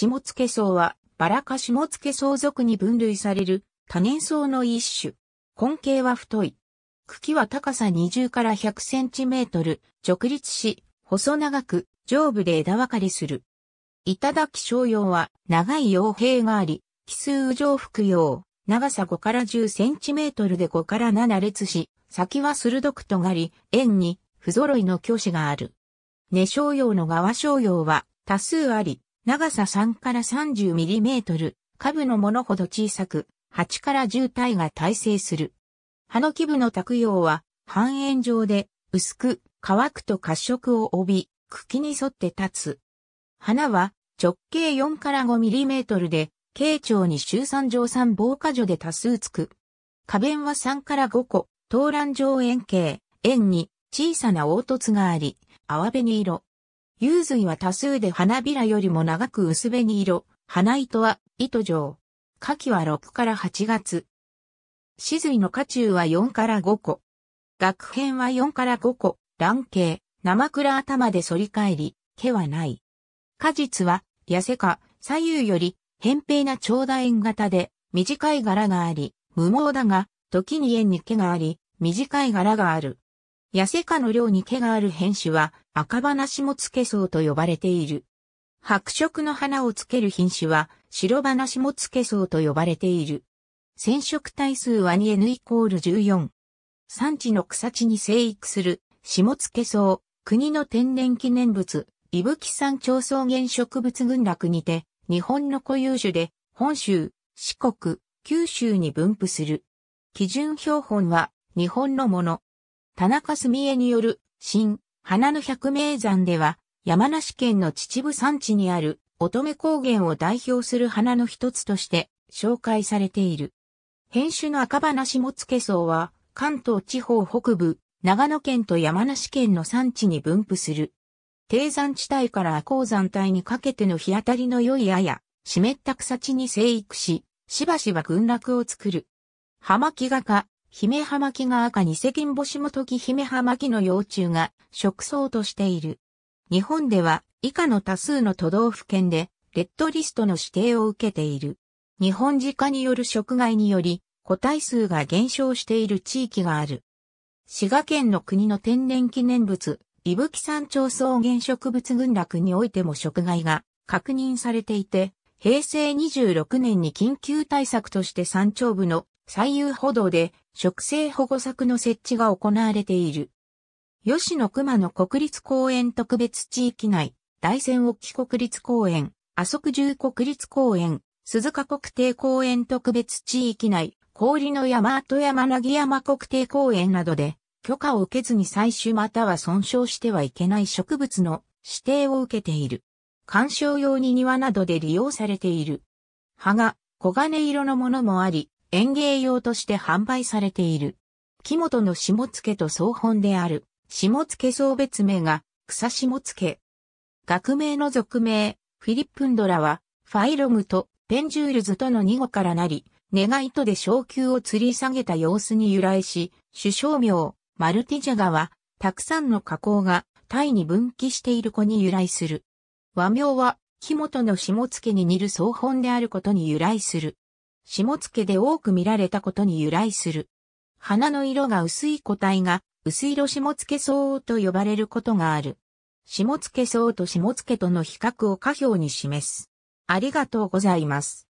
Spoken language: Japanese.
下野草は、バラ科下野草属に分類される多年草の一種。根茎は太い。茎は高さ20から100センチメートル、直立し、細長く、上部で枝分かれする。頂き小用は、長い葉兵があり、奇数上服用、長さ5から10センチメートルで5から7列し、先は鋭く尖り、円に、不揃いの巨子がある。根商用の側商用は、多数あり、長さ3から 30mm、下部のものほど小さく、8から10体が耐性する。葉の基部の卓葉は、半円状で、薄く、乾くと褐色を帯び、茎に沿って立つ。花は、直径4から 5mm で、慶長に周三上三防火所で多数つく。花弁は3から5個、東乱状円形、円に小さな凹凸があり、淡紅色。幽髄は多数で花びらよりも長く薄紅色、花糸は糸状。花期は6から8月。死髄の花中は4から5個。学編は4から5個。卵形、生倉頭で反り返り、毛はない。果実は、痩せか、左右より、扁平な長楕円型で、短い柄があり、無毛だが、時に縁に毛があり、短い柄がある。痩せ化の量に毛がある変種は赤花下付草と呼ばれている。白色の花をつける品種は白花下付草と呼ばれている。染色体数は 2N イコール14。産地の草地に生育する下付草、国の天然記念物、伊吹山町草原植物群落にて、日本の固有種で、本州、四国、九州に分布する。基準標本は、日本のもの。田中澄江による、新、花の百名山では、山梨県の秩父山地にある乙女高原を代表する花の一つとして紹介されている。変種の赤花下付草は関東地方北部、長野県と山梨県の産地に分布する。低山地帯から亜高山帯にかけての日当たりの良い矢や、湿った草地に生育し、しばしば群落を作る。葉巻画家、姫葉巻が赤ニセキンボシモトキ姫葉巻の幼虫が食草としている。日本では以下の多数の都道府県でレッドリストの指定を受けている。日本自家による食害により個体数が減少している地域がある。滋賀県の国の天然記念物、伊吹山町草原植物群落においても食害が確認されていて、平成26年に緊急対策として山頂部の最優歩道で植生保護策の設置が行われている。吉野熊野国立公園特別地域内、大山沖国立公園、阿蘇十国立公園、鈴鹿国定公園特別地域内、氷の山跡山木山国定公園などで、許可を受けずに採取または損傷してはいけない植物の指定を受けている。観賞用に庭などで利用されている。葉が黄金色のものもあり、園芸用として販売されている。木本の下付と総本である、下付総別名が、草下付。学名の俗名、フィリップンドラは、ファイロムとペンジュールズとの二語からなり、願いとで昇級を吊り下げた様子に由来し、首相名、マルティジャガは、たくさんの加工が、タイに分岐している子に由来する。和名は、木本の下付に似る総本であることに由来する。下野で多く見られたことに由来する。花の色が薄い個体が、薄色下野草と呼ばれることがある。下野草と下野との比較を下表に示す。ありがとうございます。